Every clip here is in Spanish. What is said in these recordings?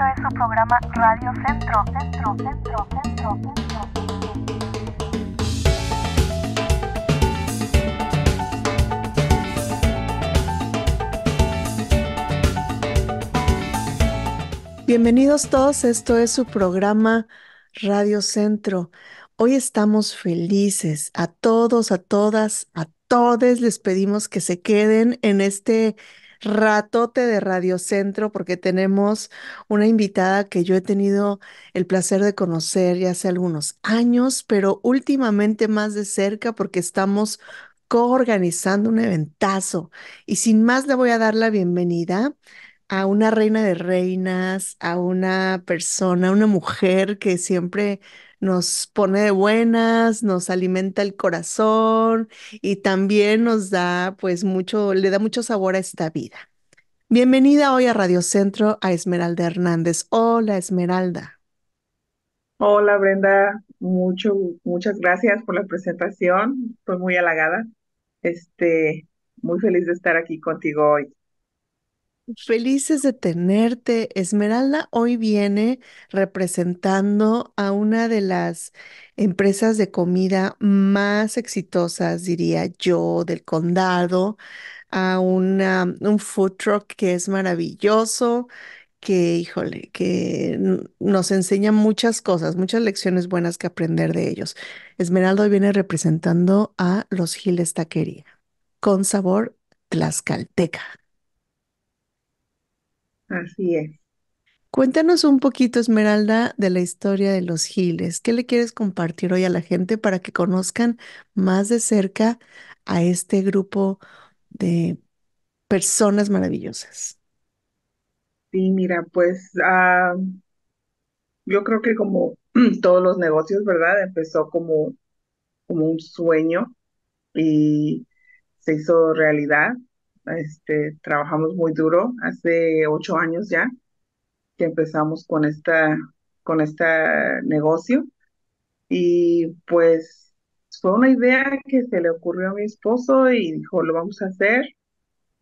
Esto es su programa Radio Centro, Centro, Centro, Centro, Centro. Bienvenidos todos, esto es su programa Radio Centro. Hoy estamos felices. A todos, a todas, a todos les pedimos que se queden en este ratote de Radio Centro porque tenemos una invitada que yo he tenido el placer de conocer ya hace algunos años, pero últimamente más de cerca porque estamos coorganizando un eventazo. Y sin más le voy a dar la bienvenida a una reina de reinas, a una persona, una mujer que siempre nos pone de buenas, nos alimenta el corazón y también nos da pues mucho, le da mucho sabor a esta vida. Bienvenida hoy a Radio Centro a Esmeralda Hernández. Hola Esmeralda. Hola Brenda, mucho, muchas gracias por la presentación. Estoy muy halagada. Este, muy feliz de estar aquí contigo hoy. Felices de tenerte. Esmeralda hoy viene representando a una de las empresas de comida más exitosas, diría yo, del condado, a un food truck que es maravilloso, que, híjole, que nos enseña muchas cosas, muchas lecciones buenas que aprender de ellos. Esmeralda hoy viene representando a Los Giles Taquería, con sabor tlaxcalteca. Así es. Cuéntanos un poquito, Esmeralda, de la historia de los Giles. ¿Qué le quieres compartir hoy a la gente para que conozcan más de cerca a este grupo de personas maravillosas? Sí, mira, pues ah, yo creo que como todos los negocios, ¿verdad? Empezó como, como un sueño y se hizo realidad este, trabajamos muy duro hace ocho años ya que empezamos con esta con este negocio y pues fue una idea que se le ocurrió a mi esposo y dijo lo vamos a hacer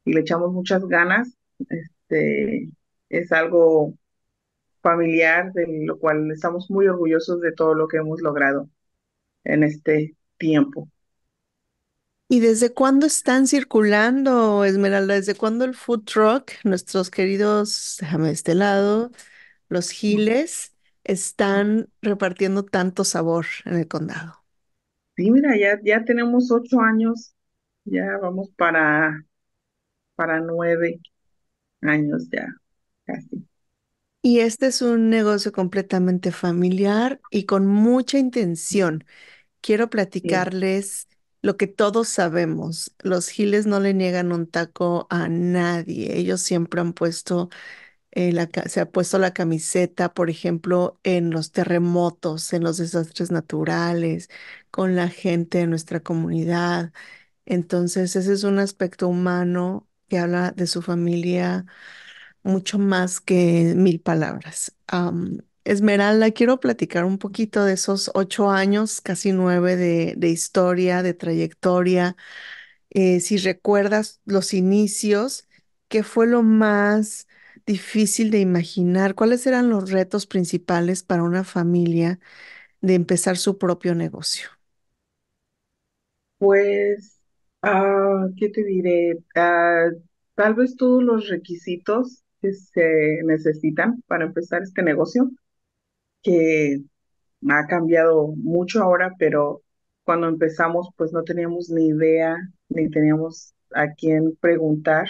y le echamos muchas ganas este es algo familiar de lo cual estamos muy orgullosos de todo lo que hemos logrado en este tiempo ¿Y desde cuándo están circulando, Esmeralda? ¿Desde cuándo el food truck, nuestros queridos, déjame de este lado, los giles, están repartiendo tanto sabor en el condado? Sí, mira, ya, ya tenemos ocho años, ya vamos para, para nueve años ya, casi. Y este es un negocio completamente familiar y con mucha intención. Quiero platicarles lo que todos sabemos, los Giles no le niegan un taco a nadie, ellos siempre han puesto, eh, la, se ha puesto la camiseta, por ejemplo, en los terremotos, en los desastres naturales, con la gente de nuestra comunidad. Entonces, ese es un aspecto humano que habla de su familia mucho más que mil palabras. Esmeralda, quiero platicar un poquito de esos ocho años, casi nueve, de, historia, de trayectoria. Eh, si recuerdas los inicios, ¿qué fue lo más difícil de imaginar? ¿Cuáles eran los retos principales para una familia de empezar su propio negocio? Pues, ah, ¿qué te diré? Ah, tal vez todos los requisitos que se necesitan para empezar este negocio que ha cambiado mucho ahora, pero cuando empezamos pues no teníamos ni idea, ni teníamos a quién preguntar.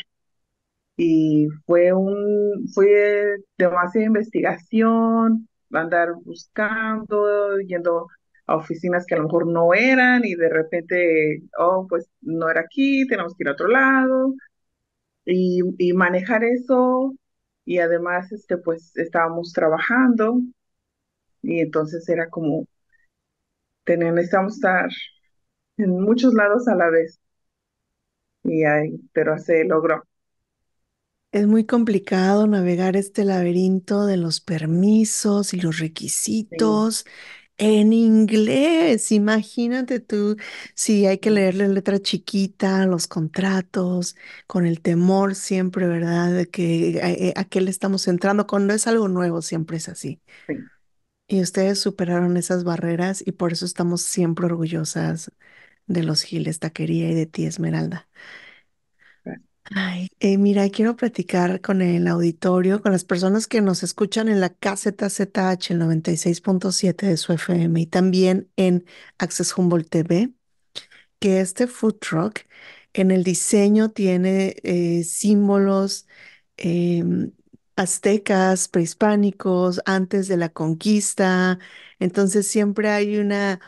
Y fue un, fue demasiada investigación, andar buscando, yendo a oficinas que a lo mejor no eran y de repente, oh, pues no era aquí, tenemos que ir a otro lado. Y, manejar eso y además, este, pues estábamos trabajando y entonces era como, necesitamos estar en muchos lados a la vez. Y ahí, pero se logró. Es muy complicado navegar este laberinto de los permisos y los requisitos. En inglés, imagínate tú si hay que leerle la letra chiquita, los contratos, con el temor siempre, ¿verdad? De que eh, eh, a, qué le estamos entrando, cuando es algo nuevo, siempre es así. Sí. Y ustedes superaron esas barreras y por eso estamos siempre orgullosas de los Giles Taquería y de ti, Esmeralda. Ay, eh, mira, quiero platicar con el auditorio, con las personas que nos escuchan en la KZZH, 96.7 de su FM y también en Access Humboldt TV, que este food truck en el diseño tiene eh, símbolos eh, aztecas, prehispánicos, antes de la conquista. Entonces siempre hay una,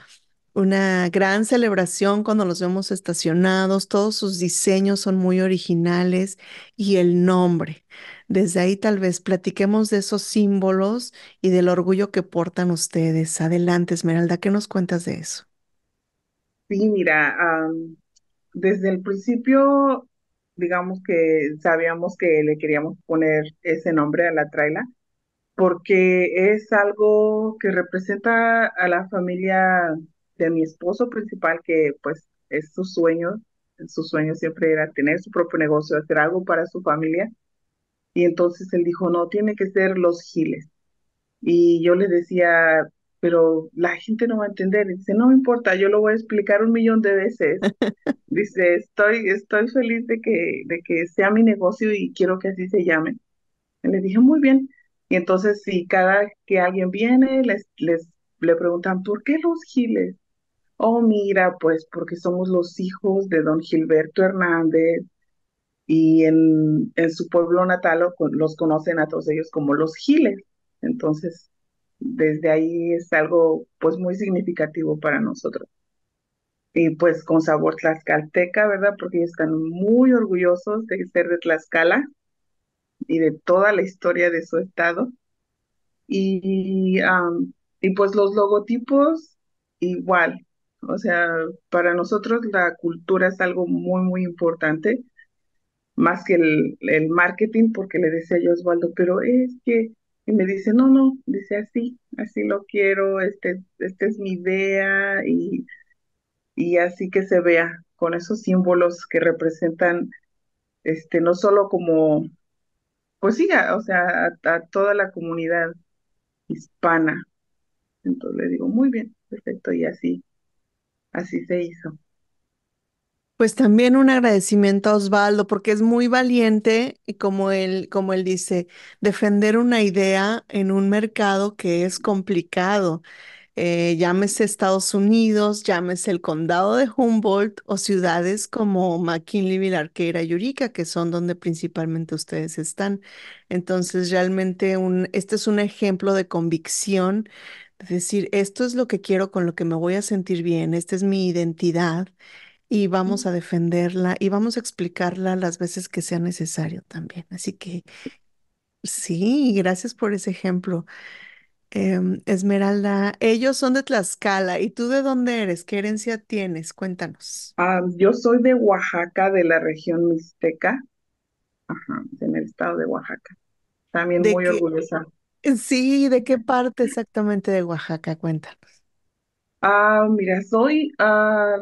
una gran celebración cuando los vemos estacionados, todos sus diseños son muy originales y el nombre. Desde ahí tal vez platiquemos de esos símbolos y del orgullo que portan ustedes. Adelante, Esmeralda, ¿qué nos cuentas de eso? Sí, mira, desde el principio digamos que sabíamos que le queríamos poner ese nombre a la traila, porque es algo que representa a la familia de mi esposo principal, que pues es su sueño, su sueño siempre era tener su propio negocio, hacer algo para su familia. Y entonces él dijo, no, tiene que ser los giles. Y yo le decía, pero la gente no va a entender. Y dice, no me importa, yo lo voy a explicar un millón de veces. dice, estoy, estoy feliz de que, de que sea mi negocio y quiero que así se llame. Y le dije, muy bien. Y entonces, si cada que alguien viene, les, les le preguntan, ¿por qué los Giles? Oh, mira, pues porque somos los hijos de don Gilberto Hernández y en, en su pueblo natal los conocen a todos ellos como los Giles. Entonces, desde ahí es algo pues muy significativo para nosotros. Y pues con sabor tlaxcalteca, ¿verdad? Porque ellos están muy orgullosos de ser de Tlaxcala y de toda la historia de su estado. Y, y pues los logotipos igual. O sea, para nosotros la cultura es algo muy, muy importante, más que el, el marketing, porque le decía yo a Osvaldo, pero es que y me dice, no, no, dice así, así lo quiero, este, esta es mi idea y, y así que se vea con esos símbolos que representan, este, no solo como, pues sí, o sea, a toda la comunidad hispana. Entonces le digo, muy bien, perfecto, y así, así se hizo. Pues también un agradecimiento a Osvaldo, porque es muy valiente y como él, como él dice, defender una idea en un mercado que es complicado. Eh, llámese Estados Unidos, llámese el condado de Humboldt o ciudades como McKinley, Vilarqueira y que son donde principalmente ustedes están. Entonces, realmente un, este es un ejemplo de convicción, es decir, esto es lo que quiero, con lo que me voy a sentir bien, esta es mi identidad y vamos a defenderla y vamos a explicarla las veces que sea necesario también. Así que sí, gracias por ese ejemplo. Em, Esmeralda, ellos son de Tlaxcala. ¿Y tú de dónde eres? ¿Qué herencia tienes? Cuéntanos. Ah, yo soy de Oaxaca, de la región mixteca, Ajá, en el estado de Oaxaca. También muy orgullosa. Sí, ¿de qué parte exactamente de Oaxaca? Cuéntanos. Ah, mira, soy ah,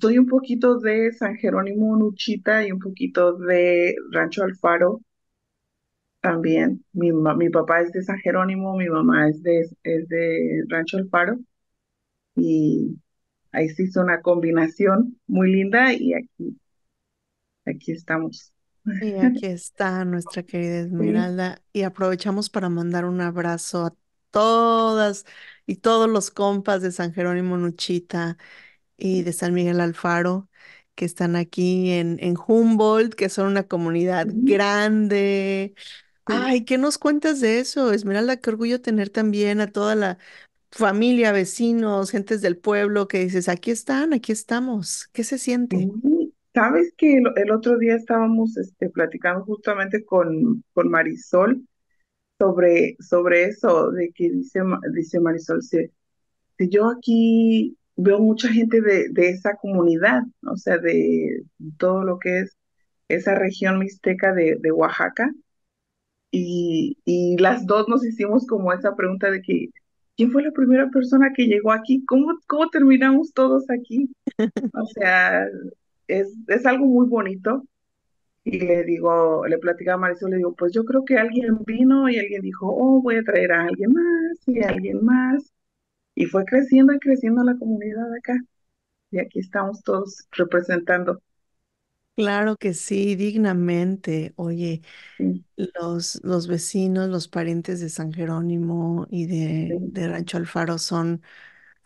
soy un poquito de San Jerónimo Nuchita y un poquito de Rancho Alfaro también. Mi, papá es de San Jerónimo, mi mamá es de, es de Rancho Alfaro. Y ahí se hizo una combinación muy linda y aquí, aquí estamos. Y aquí está nuestra querida Esmeralda y aprovechamos para mandar un abrazo a todas y todos los compas de San Jerónimo Nuchita y de San Miguel Alfaro, que están aquí en, en Humboldt, que son una comunidad grande. Ay, ¿qué nos cuentas de eso? Esmeralda, qué orgullo tener también a toda la familia, vecinos, gentes del pueblo que dices, aquí están, aquí estamos. ¿Qué se siente? Sabes que el, otro día estábamos este, platicando justamente con, con Marisol sobre, sobre eso, de que dice, dice Marisol, si, si yo aquí veo mucha gente de, esa comunidad, o sea, de todo lo que es esa región mixteca de, Oaxaca. Y, las dos nos hicimos como esa pregunta de que, ¿quién fue la primera persona que llegó aquí? ¿Cómo, cómo terminamos todos aquí? O sea, es, es algo muy bonito. Y le digo, le platicaba a Marisol, le digo, pues yo creo que alguien vino y alguien dijo, oh, voy a traer a alguien más y a alguien más. Y fue creciendo y creciendo la comunidad acá. Y aquí estamos todos representando. Claro que sí, dignamente. Oye, los, los vecinos, los parientes de San Jerónimo y de, Rancho Alfaro son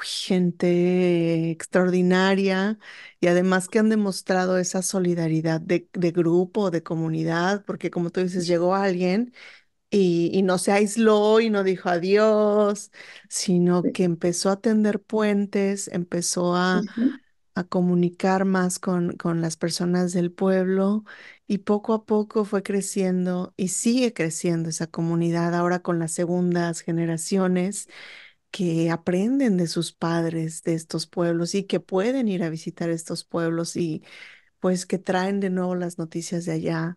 gente extraordinaria y además que han demostrado esa solidaridad de, de, grupo, de comunidad, porque como tú dices, llegó alguien y, no se aisló y no dijo adiós, sino que empezó a tender puentes, empezó a, comunicar más con, con, las personas del pueblo y poco a poco fue creciendo y sigue creciendo esa comunidad ahora con las segundas generaciones que aprenden de sus padres de estos pueblos y que pueden ir a visitar estos pueblos y pues que traen de nuevo las noticias de allá.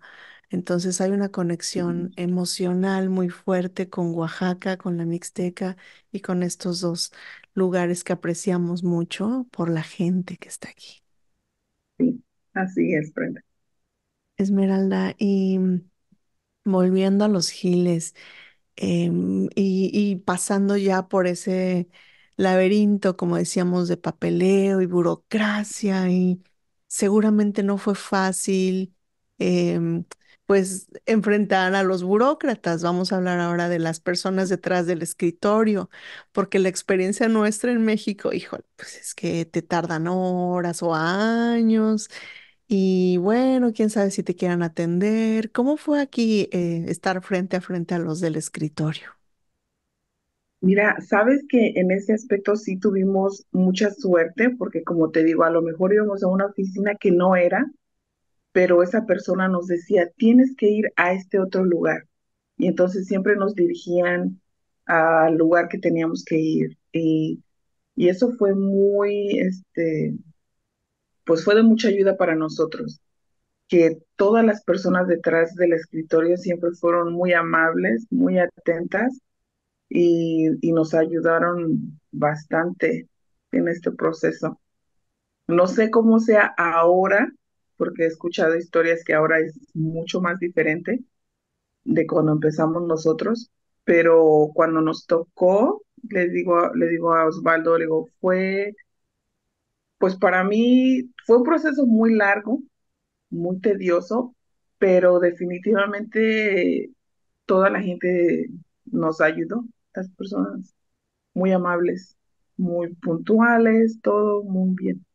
Entonces hay una conexión emocional muy fuerte con Oaxaca, con la Mixteca y con estos dos lugares que apreciamos mucho por la gente que está aquí. Sí, así es, Brenda. Esmeralda, y mm, volviendo a los Giles em, y, pasando ya por ese laberinto, como decíamos, de papeleo y burocracia y seguramente no fue fácil em, pues enfrentar a los burócratas. Vamos a hablar ahora de las personas detrás del escritorio, porque la experiencia nuestra en México, híjole, pues es que te tardan horas o años. Y bueno, quién sabe si te quieran atender. ¿Cómo fue aquí eh, estar frente a frente a los del escritorio? Mira, sabes que en ese aspecto sí tuvimos mucha suerte, porque como te digo, a lo mejor íbamos a una oficina que no era, pero esa persona nos decía, tienes que ir a este otro lugar. Y entonces siempre nos dirigían al lugar que teníamos que ir. Y, eso fue muy, este, pues fue de mucha ayuda para nosotros, que todas las personas detrás del escritorio siempre fueron muy amables, muy atentas y nos ayudaron bastante en este proceso. No sé cómo sea ahora, porque he escuchado historias que ahora es mucho más diferente de cuando empezamos nosotros, pero cuando nos tocó, digo, le digo a Osvaldo, digo, fue, pues para mí fue un proceso muy largo, muy tedioso, pero definitivamente toda la gente nos ayudó, las personas muy amables, muy puntuales, todo muy bien.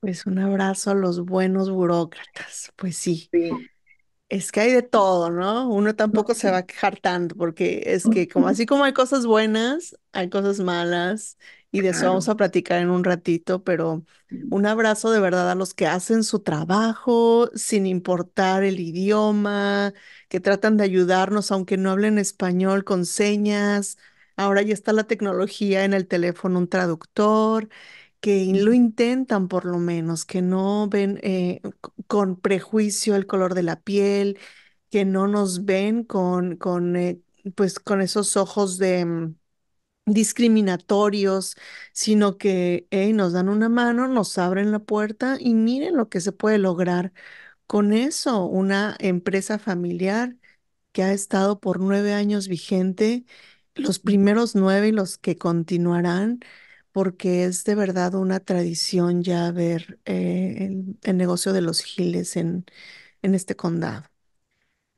Pues un abrazo a los buenos burócratas, pues sí. Es que hay de todo, ¿no? Uno tampoco se va a quejar tanto, porque es que como así como hay cosas buenas, hay cosas malas, y de eso vamos a platicar en un ratito, pero un abrazo de verdad a los que hacen su trabajo sin importar el idioma, que tratan de ayudarnos aunque no hablen español con señas. Ahora ya está la tecnología en el teléfono, un traductor, que lo intentan por lo menos, que no ven eh, con prejuicio el color de la piel, que no nos ven con, con, eh, pues, con esos ojos de mm, discriminatorios, sino que nos dan una mano, nos abren la puerta y miren lo que se puede lograr con eso. Una empresa familiar que ha estado por nueve años vigente, los primeros nueve y los que continuarán, porque es de verdad una tradición ya ver eh, el, negocio de los giles en, en este condado.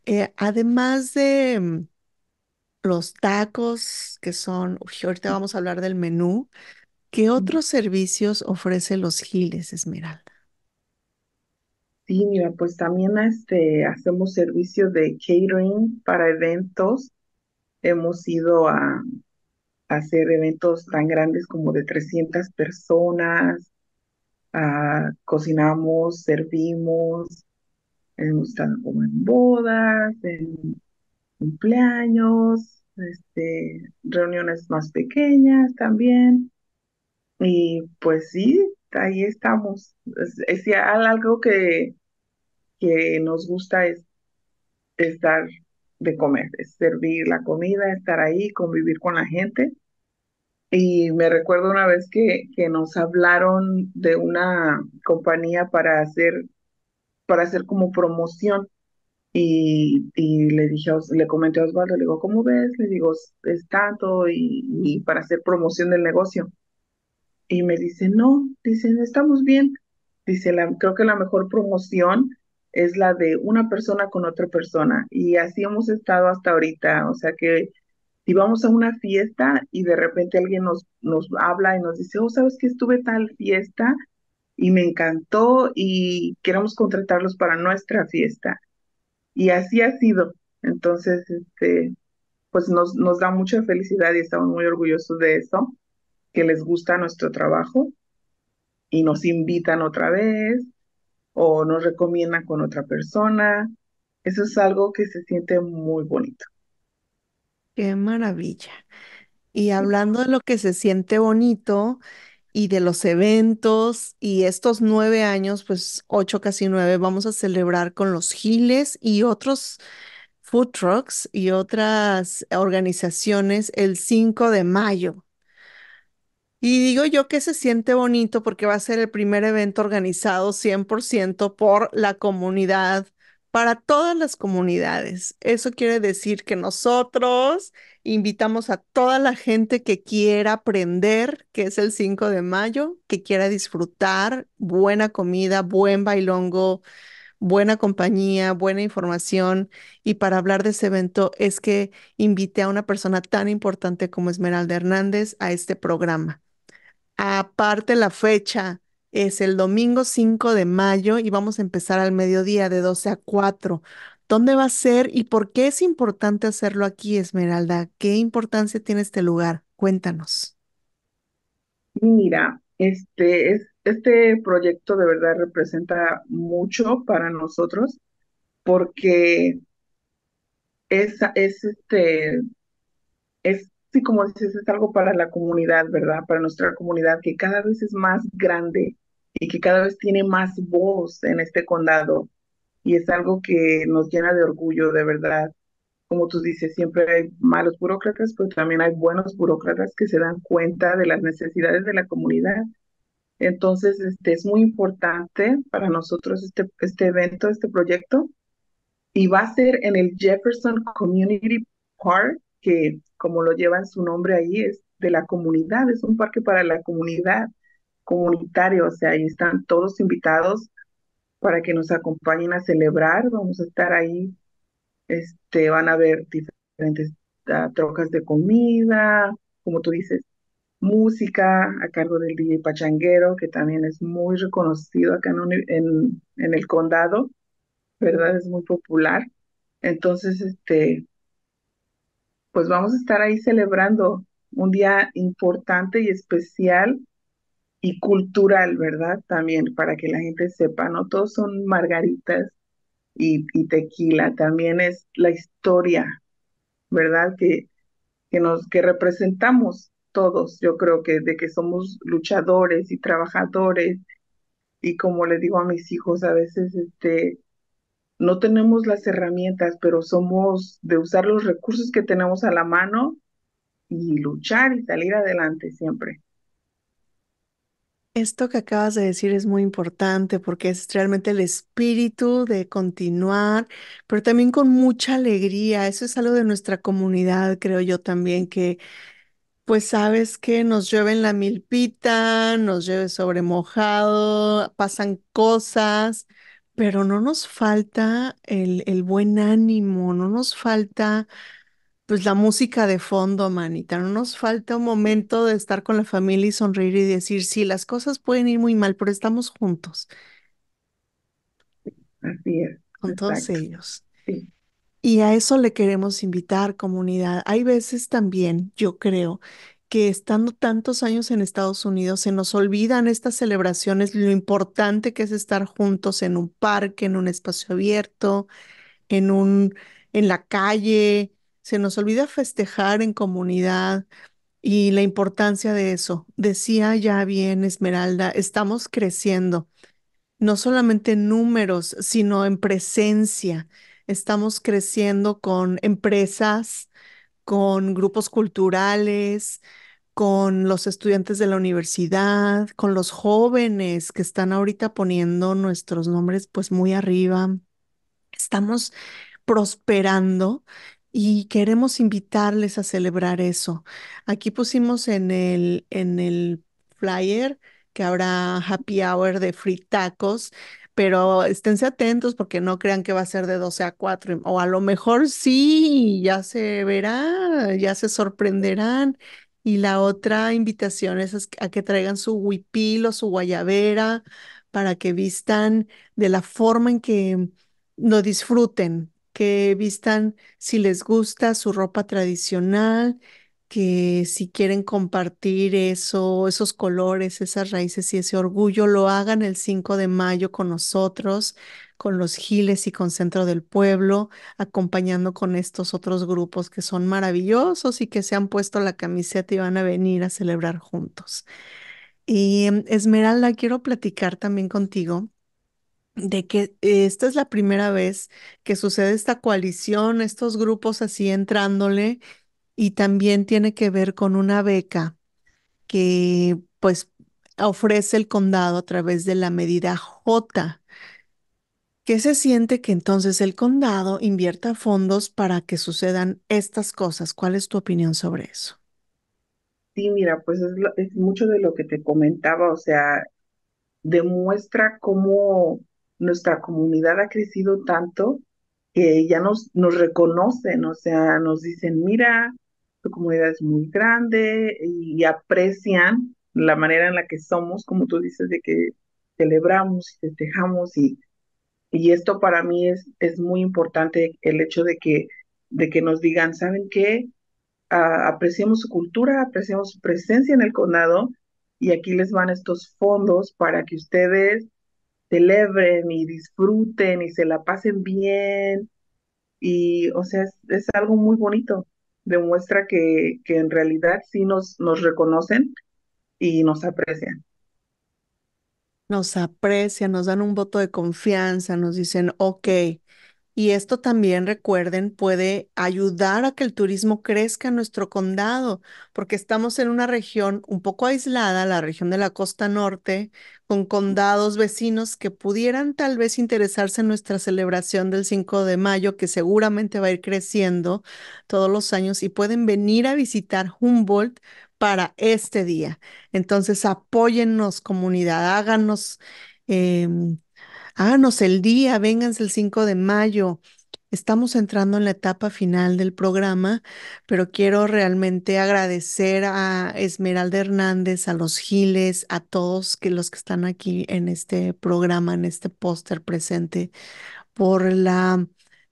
Eh, además de mm, los tacos, que son, ahorita mm. vamos a hablar del menú, ¿qué otros servicios ofrece los giles, Esmeralda? Sí, mira, pues también este, hacemos servicio de catering para eventos. Hemos ido a hacer eventos tan grandes como de 300 personas, ah, cocinamos, servimos, hemos estado como en bodas, en cumpleaños, este, reuniones más pequeñas también. Y pues sí, ahí estamos. Es, algo que, que nos gusta es, estar de comer, es servir la comida, estar ahí, convivir con la gente. Y me recuerdo una vez que, que, nos hablaron de una compañía para hacer, para hacer como promoción. Y, le dije, le comenté a Osvaldo, le digo, ¿cómo ves? Le digo, es tanto y, para hacer promoción del negocio. Y me dice, no, dicen, estamos bien. Dice, creo que la mejor promoción es la de una persona con otra persona. Y así hemos estado hasta ahorita. O sea que y vamos a una fiesta y de repente alguien nos, nos habla y nos dice, oh, ¿sabes que estuve tal fiesta y me encantó y queremos contratarlos para nuestra fiesta? Y así ha sido. Entonces, este, pues nos, nos da mucha felicidad y estamos muy orgullosos de eso, que les gusta nuestro trabajo y nos invitan otra vez o nos recomiendan con otra persona. Eso es algo que se siente muy bonito. Qué maravilla. Y hablando de lo que se siente bonito y de los eventos y estos nueve años, pues ocho, casi nueve, vamos a celebrar con los Giles y otros food trucks y otras organizaciones el 5 de mayo. Y digo yo que se siente bonito porque va a ser el primer evento organizado 100% por la comunidad para todas las comunidades. Eso quiere decir que nosotros invitamos a toda la gente que quiera aprender, que es el 5 de mayo, que quiera disfrutar buena comida, buen bailongo, buena compañía, buena información. Y para hablar de ese evento es que invité a una persona tan importante como Esmeralda Hernández a este programa. Aparte la fecha, es el domingo 5 de mayo y vamos a empezar al mediodía de 12 a 4. ¿Dónde va a ser y por qué es importante hacerlo aquí, Esmeralda? ¿Qué importancia tiene este lugar? Cuéntanos. Mira, este, es, este proyecto de verdad representa mucho para nosotros porque es, es este, es como dices, es algo para la comunidad, ¿verdad? Para nuestra comunidad que cada vez es más grande y que cada vez tiene más voz en este condado. Y es algo que nos llena de orgullo, de verdad. Como tú dices, siempre hay malos burócratas, pero también hay buenos burócratas que se dan cuenta de las necesidades de la comunidad. Entonces, este es muy importante para nosotros este, este evento, este proyecto. Y va a ser en el Jefferson Community Park, que como lo llevan su nombre ahí, es de la comunidad, es un parque para la comunidad comunitario, o sea, ahí están todos invitados para que nos acompañen a celebrar, vamos a estar ahí, este, van a ver diferentes ah, trocas de comida, como tú dices, música a cargo del DJ Pachanguero, que también es muy reconocido acá en, en el condado, ¿verdad? Es muy popular. Entonces, este, pues vamos a estar ahí celebrando un día importante y especial y cultural, ¿verdad? También para que la gente sepa, no todos son margaritas y, tequila, también es la historia, ¿verdad? Que, que, nos, que representamos todos, yo creo que de que somos luchadores y trabajadores y como le digo a mis hijos, a veces este, no tenemos las herramientas, pero somos de usar los recursos que tenemos a la mano y luchar y salir adelante siempre. Esto que acabas de decir es muy importante porque es realmente el espíritu de continuar, pero también con mucha alegría. Eso es algo de nuestra comunidad, creo yo también, que pues sabes que nos llueve en la milpita, nos llueve sobre mojado, pasan cosas, pero no nos falta el, el buen ánimo, no nos falta pues la música de fondo, manita. No nos falta un momento de estar con la familia y sonreír y decir, sí, las cosas pueden ir muy mal, pero estamos juntos. Así es. Con todos ellos. Y a eso le queremos invitar, comunidad. Hay veces también, yo creo, que estando tantos años en Estados Unidos se nos olvidan estas celebraciones, lo importante que es estar juntos en un parque, en un espacio abierto, en un, en la calle, se nos olvida festejar en comunidad y la importancia de eso. Decía ya bien Esmeralda, estamos creciendo, no solamente en números, sino en presencia. Estamos creciendo con empresas, con grupos culturales, con los estudiantes de la universidad, con los jóvenes que están ahorita poniendo nuestros nombres pues muy arriba. Estamos prosperando y queremos invitarles a celebrar eso. Aquí pusimos en el, en el flyer que habrá happy hour de free tacos, pero esténse atentos porque no crean que va a ser de 12 a 4 o a lo mejor sí, ya se verá, ya se sorprenderán. Y la otra invitación es a que traigan su huipil o su guayabera para que vistan de la forma en que lo disfruten, que vistan si les gusta su ropa tradicional, que si quieren compartir eso, esos colores, esas raíces y ese orgullo, lo hagan el 5 de mayo con nosotros, con los Giles y con Centro del Pueblo, acompañando con estos otros grupos que son maravillosos y que se han puesto la camiseta y van a venir a celebrar juntos. Y em, Esmeralda, quiero platicar también contigo de que eh, esta es la primera vez que sucede esta coalición, estos grupos así entrándole, y también tiene que ver con una beca que pues ofrece el condado a través de la medida J. que se siente que entonces el condado invierta fondos para que sucedan estas cosas? ¿Cuál es tu opinión sobre eso? Sí, mira, pues es, es mucho de lo que te comentaba, o sea, demuestra cómo nuestra comunidad ha crecido tanto que ya nos, nos reconocen, o sea, nos dicen, mira, tu comunidad es muy grande y, aprecian la manera en la que somos, como tú dices, de que celebramos y festejamos y, y esto para mí es, es muy importante, el hecho de que, de que nos digan, ¿saben que ah, apreciamos su cultura, apreciamos su presencia en el condado y aquí les van estos fondos para que ustedes celebren y disfruten y se la pasen bien. Y, o sea, es, algo muy bonito. Demuestra que, que, en realidad sí nos, nos reconocen y nos aprecian. Nos aprecian, nos dan un voto de confianza, nos dicen, ok, y esto también, recuerden, puede ayudar a que el turismo crezca en nuestro condado, porque estamos en una región un poco aislada, la región de la costa norte, con condados vecinos que pudieran tal vez interesarse en nuestra celebración del 5 de mayo, que seguramente va a ir creciendo todos los años, y pueden venir a visitar Humboldt para este día. Entonces, apóyennos comunidad, háganos... Em, Háganos el día, vénganse el 5 de mayo. Estamos entrando en la etapa final del programa, pero quiero realmente agradecer a Esmeralda Hernández, a los Giles, a todos que, los que están aquí en este programa, en este póster presente, por la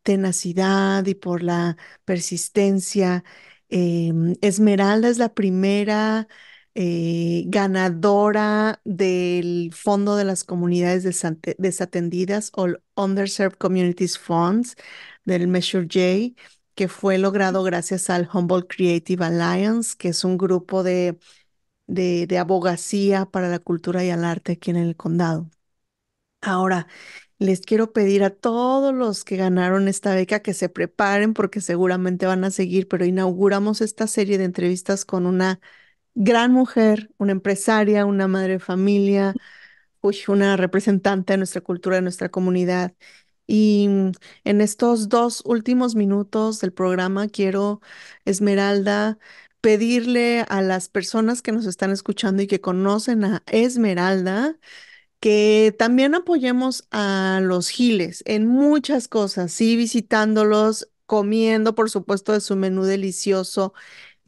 tenacidad y por la persistencia. Em, Esmeralda es la primera eh, ganadora del Fondo de las Comunidades Desatendidas o Underserved Communities Funds del Measure J, que fue logrado gracias al Humboldt Creative Alliance, que es un grupo de, de, de abogacía para la cultura y el arte aquí en el condado. Ahora, les quiero pedir a todos los que ganaron esta beca que se preparen porque seguramente van a seguir, pero inauguramos esta serie de entrevistas con una gran mujer, una empresaria, una madre de familia, una representante de nuestra cultura, de nuestra comunidad. Y mm, en estos dos últimos minutos del programa quiero, Esmeralda, pedirle a las personas que nos están escuchando y que conocen a Esmeralda, que también apoyemos a los giles en muchas cosas, sí, visitándolos, comiendo, por supuesto, de su menú delicioso,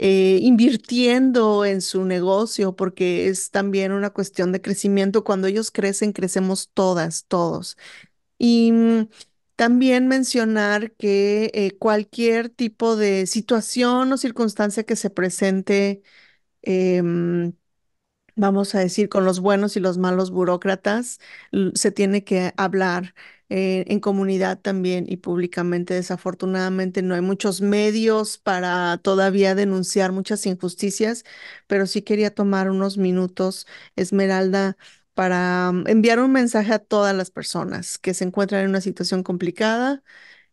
eh, invirtiendo en su negocio, porque es también una cuestión de crecimiento. Cuando ellos crecen, crecemos todas, todos. Y mm, también mencionar que eh, cualquier tipo de situación o circunstancia que se presente em, vamos a decir, con los buenos y los malos burócratas, se tiene que hablar eh, en comunidad también y públicamente. Desafortunadamente no hay muchos medios para todavía denunciar muchas injusticias, pero sí quería tomar unos minutos, Esmeralda para mm, enviar un mensaje a todas las personas que se encuentran en una situación complicada,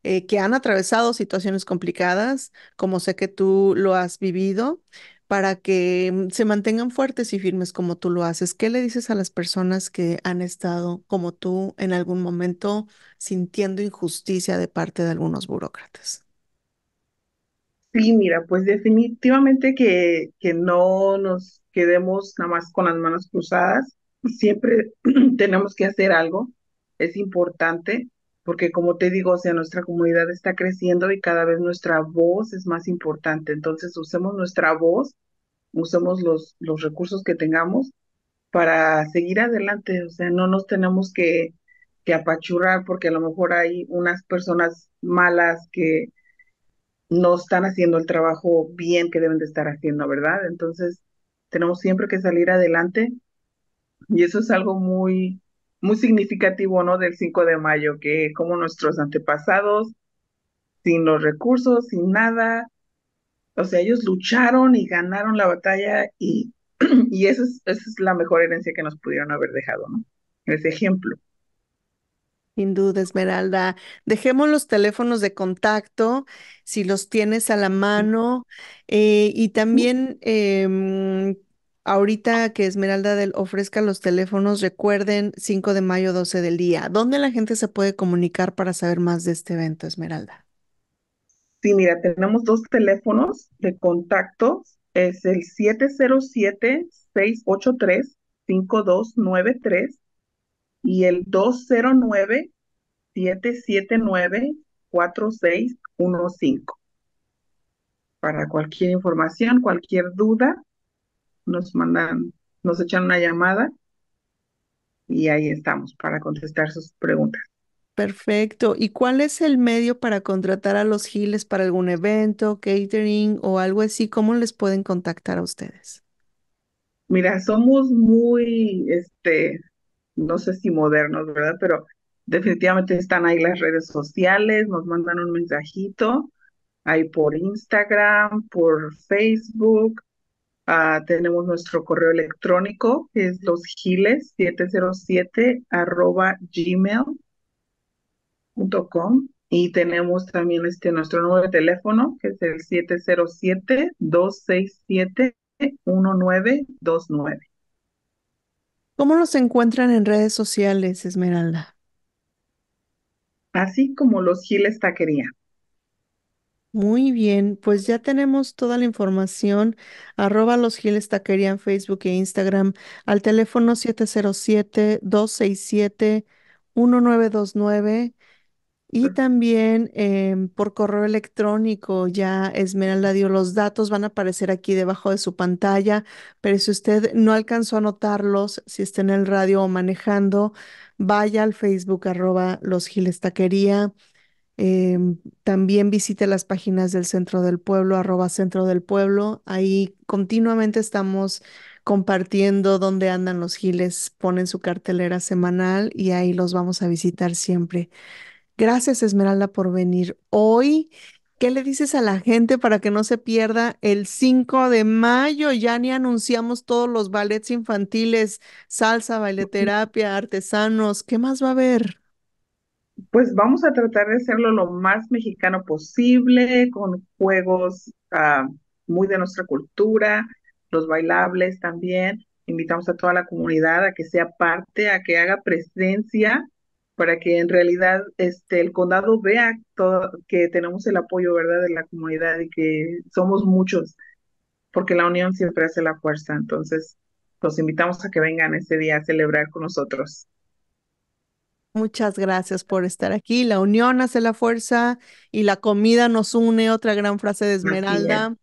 eh, que han atravesado situaciones complicadas, como sé que tú lo has vivido, para que mm, se mantengan fuertes y firmes como tú lo haces. ¿Qué le dices a las personas que han estado como tú en algún momento sintiendo injusticia de parte de algunos burócratas? Sí, mira, pues definitivamente que, que no nos quedemos nada más con las manos cruzadas. Siempre tenemos que hacer algo. Es importante porque como te digo, o sea, nuestra comunidad está creciendo y cada vez nuestra voz es más importante. Entonces, usemos nuestra voz, usemos los, los recursos que tengamos para seguir adelante, o sea, no nos tenemos que, que apachurrar porque a lo mejor hay unas personas malas que no están haciendo el trabajo bien que deben de estar haciendo, ¿verdad? Entonces, tenemos siempre que salir adelante y eso es algo muy, muy significativo, ¿no? Del 5 de mayo, que como nuestros antepasados, sin los recursos, sin nada, o sea, ellos lucharon y ganaron la batalla y, esa, es, esa es la mejor herencia que nos pudieron haber dejado, ¿no? Ese ejemplo. Sin duda, Esmeralda. Dejemos los teléfonos de contacto, si los tienes a la mano, eh, y también eh, ahorita que Esmeralda ofrezca los teléfonos, recuerden 5 de mayo, 12 del día. ¿Dónde la gente se puede comunicar para saber más de este evento, Esmeralda? Sí, mira, tenemos dos teléfonos de contacto. Es el 707-683-5293 y el 209-779-4615. Para cualquier información, cualquier duda, nos mandan, nos echan una llamada y ahí estamos para contestar sus preguntas. Perfecto. ¿Y cuál es el medio para contratar a los Giles para algún evento, catering o algo así? ¿Cómo les pueden contactar a ustedes? Mira, somos muy, este, no sé si modernos, ¿verdad? Pero definitivamente están ahí las redes sociales, nos mandan un mensajito ahí por Instagram, por Facebook, Ah, tenemos nuestro correo electrónico, que es losgiles707 arroba gmail.com. Y tenemos también este, nuestro número de teléfono, que es el 707-267-1929. ¿Cómo nos encuentran en redes sociales, Esmeralda? Así como los Giles Taquería. Muy bien, pues ya tenemos toda la información. Arroba Los Giles Taquería en Facebook e Instagram al teléfono 707-267-1929 y también em, por correo electrónico. Ya Esmeralda dio los datos, van a aparecer aquí debajo de su pantalla, pero si usted no alcanzó a notarlos, si está en el radio o manejando, vaya al Facebook arroba Los Giles Taquería. Em, también visite las páginas del Centro del Pueblo, arroba Centro del Pueblo. Ahí continuamente estamos compartiendo dónde andan los giles, ponen su cartelera semanal y ahí los vamos a visitar siempre. Gracias Esmeralda por venir hoy. ¿Qué le dices a la gente para que no se pierda el 5 de mayo? Ya ni anunciamos todos los ballets infantiles, salsa, baileterapia, artesanos. ¿Qué más va a haber? pues vamos a tratar de hacerlo lo más mexicano posible, con juegos ah, muy de nuestra cultura, los bailables también. Invitamos a toda la comunidad a que sea parte, a que haga presencia, para que en realidad este, el condado vea que tenemos el apoyo ¿verdad? de la comunidad y que somos muchos, porque la unión siempre hace la fuerza. Entonces, los invitamos a que vengan ese día a celebrar con nosotros. Muchas gracias por estar aquí. La unión hace la fuerza y la comida nos une, otra gran frase de Esmeralda.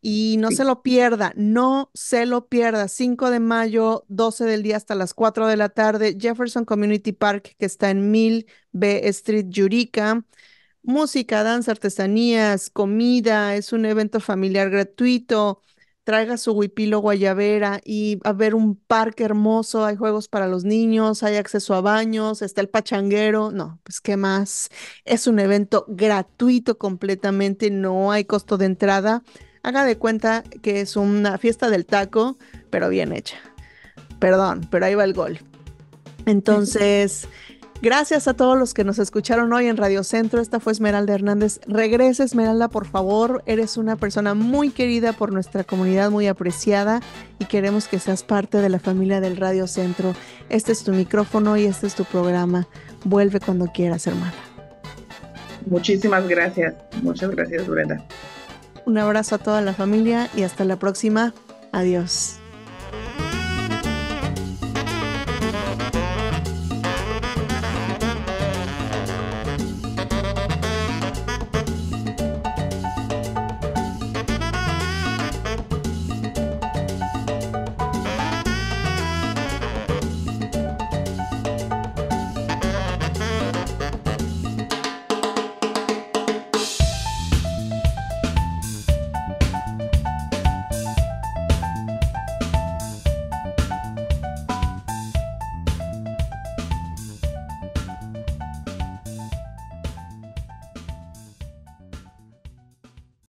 Y no se lo pierda, no se lo pierda. 5 de mayo, 12 del día hasta las 4 de la tarde, Jefferson Community Park, que está en 1000 B Street, Yurica. Música, danza, artesanías, comida, es un evento familiar gratuito traiga su huipilo guayabera y a ver un parque hermoso, hay juegos para los niños, hay acceso a baños, está el pachanguero, no, pues qué más. Es un evento gratuito completamente, no hay costo de entrada. Haga de cuenta que es una fiesta del taco, pero bien hecha. Perdón, pero ahí va el gol. Entonces... Gracias a todos los que nos escucharon hoy en Radio Centro. Esta fue Esmeralda Hernández. Regresa Esmeralda, por favor. Eres una persona muy querida por nuestra comunidad, muy apreciada y queremos que seas parte de la familia del Radio Centro. Este es tu micrófono y este es tu programa. Vuelve cuando quieras, hermana. Muchísimas gracias. Muchas gracias, Brenda. Un abrazo a toda la familia y hasta la próxima. Adiós.